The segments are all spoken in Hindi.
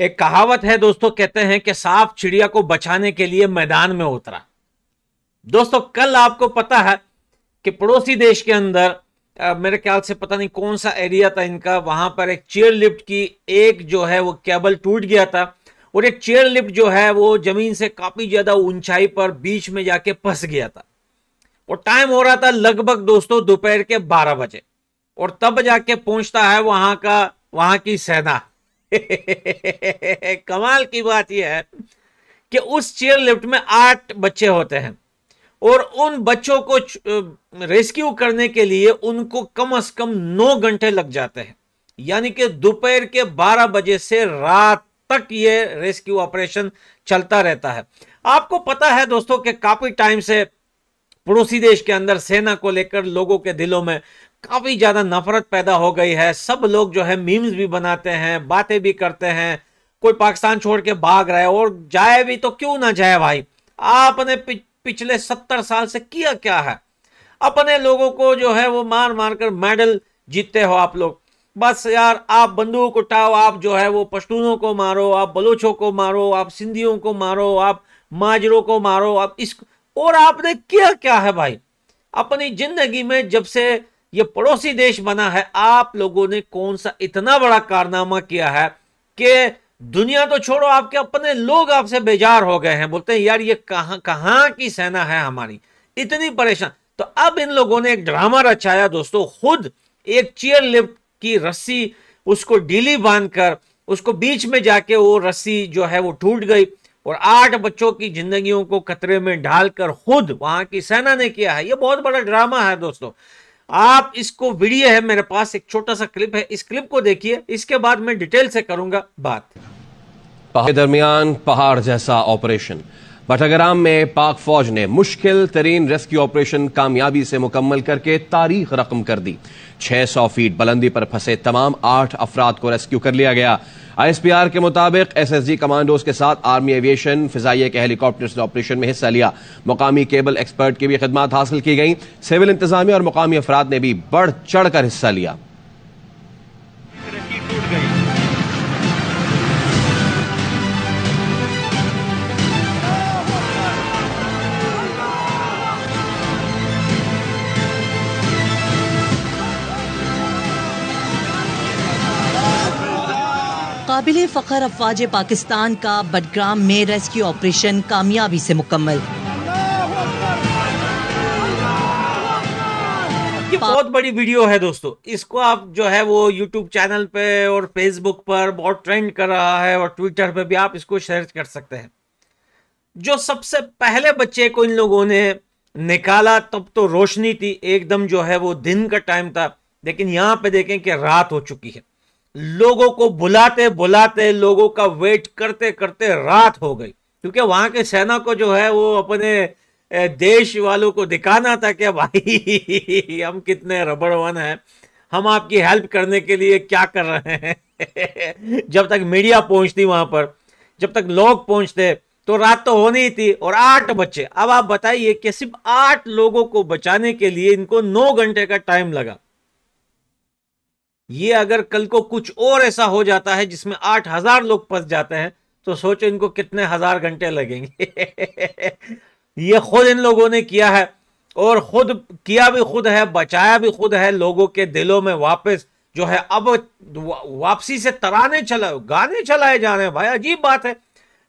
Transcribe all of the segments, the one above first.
एक कहावत है दोस्तों कहते हैं कि सांप चिड़िया को बचाने के लिए मैदान में उतरा दोस्तों कल आपको पता है कि पड़ोसी देश के अंदर आ, मेरे ख्याल से पता नहीं कौन सा एरिया था इनका वहां पर एक चेयर लिफ्ट की एक जो है वो केबल टूट गया था और एक चेयर लिफ्ट जो है वो जमीन से काफी ज्यादा ऊंचाई पर बीच में जाके फंस गया था और टाइम हो रहा था लगभग दोस्तों दोपहर के बारह बजे और तब जाके पहुंचता है वहां का वहां की सेना कमाल की बात यह है कि उस चेयर लिफ्ट में आठ बच्चे होते हैं और उन बच्चों को रेस्क्यू करने के लिए उनको कम से कम नौ घंटे लग जाते हैं यानी कि दोपहर के बारह बजे से रात तक ये रेस्क्यू ऑपरेशन चलता रहता है आपको पता है दोस्तों कि काफी टाइम से पड़ोसी देश के अंदर सेना को लेकर लोगों के दिलों में काफ़ी ज़्यादा नफरत पैदा हो गई है सब लोग जो है मीम्स भी बनाते हैं बातें भी करते हैं कोई पाकिस्तान छोड़ के भाग रहा है और जाए भी तो क्यों ना जाए भाई आपने पि पिछले सत्तर साल से किया क्या है अपने लोगों को जो है वो मार मार कर मेडल जीतते हो आप लोग बस यार आप बंदूक उठाओ आप जो है वो पश्तूनों को मारो आप बलोचों को मारो आप सिंधियों को मारो आप माजरों को मारो आप इस और आपने किया क्या है भाई अपनी जिंदगी में जब से ये पड़ोसी देश बना है आप लोगों ने कौन सा इतना बड़ा कारनामा किया है कि दुनिया तो छोड़ो आपके अपने लोग आपसे बेजार हो गए हैं बोलते हैं यार ये कहां कहां की सेना है हमारी इतनी परेशान तो अब इन लोगों ने एक ड्रामा रचाया दोस्तों खुद एक चेयर लिफ्ट की रस्सी उसको डीली बांधकर उसको बीच में जाके वो रस्सी जो है वो टूट गई और आठ बच्चों की जिंदगियों को खतरे में ढालकर खुद वहां की सेना ने किया है ये बहुत बड़ा ड्रामा है दोस्तों आप इसको वीडियो है मेरे पास एक छोटा सा क्लिप है इस क्लिप को देखिए इसके बाद मैं डिटेल से करूंगा बात के दरमियान पहाड़ जैसा ऑपरेशन बटाग्राम में पाक फौज ने मुश्किल तरीन रेस्क्यू ऑपरेशन कामयाबी से मुकम्मल करके तारीख रकम कर दी 600 फीट बुलंदी पर फंसे तमाम आठ अफराद को रेस्क्यू कर लिया गया आईएसपीआर के मुताबिक एसएसजी कमांडोज के साथ आर्मी एविएशन फिजाइए के हेलीकॉप्टर ने ऑपरेशन में हिस्सा लिया मुकामी केबल एक्सपर्ट की भी खदमात हासिल की गई सिविल इंतजामिया और मुकामी अफराद ने भी बढ़ चढ़कर हिस्सा लिया काबिल फ़खर अफवाज पाकिस्तान का बडग्राम में रेस्क्यू ऑपरेशन कामयाबी से मुकम्मल बहुत बड़ी वीडियो है दोस्तों इसको आप जो है वो यूट्यूब चैनल पे और फेसबुक पर बहुत ट्रेंड कर रहा है और ट्विटर पे भी आप इसको शेयर कर सकते हैं जो सबसे पहले बच्चे को इन लोगों ने निकाला तब तो रोशनी थी एकदम जो है वो दिन का टाइम था लेकिन यहाँ पे देखें कि रात हो चुकी है लोगों को बुलाते बुलाते लोगों का वेट करते करते रात हो गई क्योंकि वहां के सेना को जो है वो अपने देश वालों को दिखाना था कि भाई हम कितने रबड़वान हैं हम आपकी हेल्प करने के लिए क्या कर रहे हैं जब तक मीडिया पहुंचती वहां पर जब तक लोग पहुंचते तो रात तो होनी ही थी और आठ बच्चे अब आप बताइए कि सिर्फ आठ लोगों को बचाने के लिए इनको नौ घंटे का टाइम लगा ये अगर कल को कुछ और ऐसा हो जाता है जिसमें आठ हजार लोग फंस जाते हैं तो सोचो इनको कितने हजार घंटे लगेंगे ये खुद इन लोगों ने किया है और खुद किया भी खुद है बचाया भी खुद है लोगों के दिलों में वापस जो है अब वापसी से तराने चला गाने चलाए जा रहे हैं भाई अजीब बात है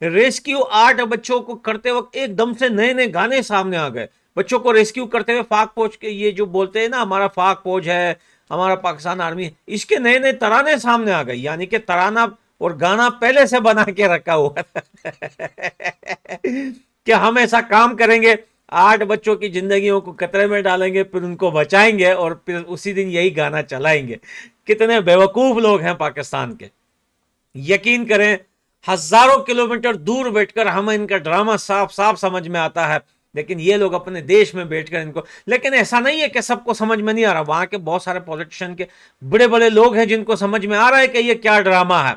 रेस्क्यू आठ बच्चों को करते वक्त एकदम से नए नए गाने सामने आ गए बच्चों को रेस्क्यू करते हुए फाक फौज के ये जो बोलते हैं ना हमारा फाक फौज है हमारा पाकिस्तान आर्मी इसके नए नए तराने सामने आ गए यानी कि तराना और गाना पहले से बना के रखा हुआ कि हम ऐसा काम करेंगे आठ बच्चों की जिंदगियों को खतरे में डालेंगे फिर उनको बचाएंगे और फिर उसी दिन यही गाना चलाएंगे कितने बेवकूफ लोग हैं पाकिस्तान के यकीन करें हजारों किलोमीटर दूर बैठकर हमें इनका ड्रामा साफ साफ समझ में आता है लेकिन ये लोग अपने देश में बैठकर इनको लेकिन ऐसा नहीं है कि सबको समझ में नहीं आ रहा वहां के बहुत सारे पॉलिटिशियन के बड़े बड़े लोग हैं जिनको समझ में आ रहा है कि ये क्या ड्रामा है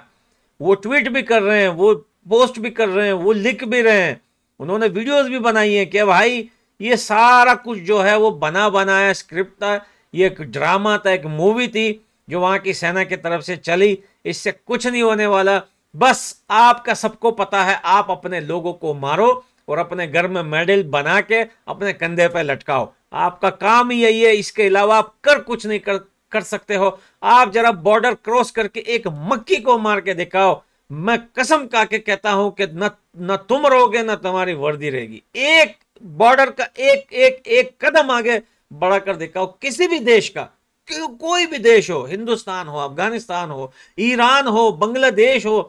वो ट्वीट भी कर रहे हैं वो पोस्ट भी कर रहे हैं वो लिख भी रहे हैं उन्होंने वीडियोस भी बनाई हैं कि भाई ये सारा कुछ जो है वो बना बनाया स्क्रिप्ट था ये एक ड्रामा था एक मूवी थी जो वहां की सेना की तरफ से चली इससे कुछ नहीं होने वाला बस आपका सबको पता है आप अपने लोगों को मारो और अपने घर में मेडल बना के अपने कंधे पर लटकाओ आपका काम ही यही है इसके अलावा आप कर कुछ नहीं कर कर सकते हो आप जरा बॉर्डर क्रॉस करके एक मक्की को मार के दिखाओ मैं कसम का के कहता हूं कि न न तुम रहोगे न तुम्हारी वर्दी रहेगी एक बॉर्डर का एक एक एक कदम आगे बढ़ा कर दिखाओ किसी भी देश का कोई भी देश हो हिंदुस्तान हो अफगानिस्तान हो ईरान हो बांग्लादेश हो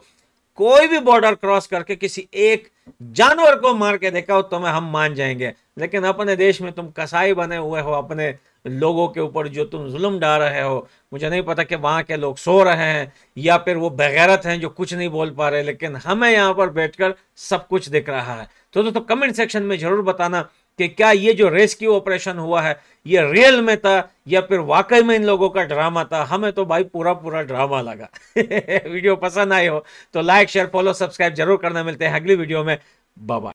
कोई भी बॉर्डर क्रॉस करके किसी एक जानवर को मार के दिखाओ तो तुम्हें हम मान जाएंगे लेकिन अपने देश में तुम कसाई बने हुए हो अपने लोगों के ऊपर जो तुम जुल्म डाल रहे हो मुझे नहीं पता कि वहाँ के लोग सो रहे हैं या फिर वो बगैरत हैं जो कुछ नहीं बोल पा रहे लेकिन हमें यहाँ पर बैठकर सब कुछ दिख रहा है तो, दोस्तों तो कमेंट तो सेक्शन में ज़रूर बताना कि क्या ये जो रेस्क्यू ऑपरेशन हुआ है ये रियल में था या फिर वाकई में इन लोगों का ड्रामा था हमें तो भाई पूरा पूरा ड्रामा लगा वीडियो पसंद आई हो तो लाइक शेयर फॉलो सब्सक्राइब जरूर करना मिलते हैं अगली वीडियो में बाबा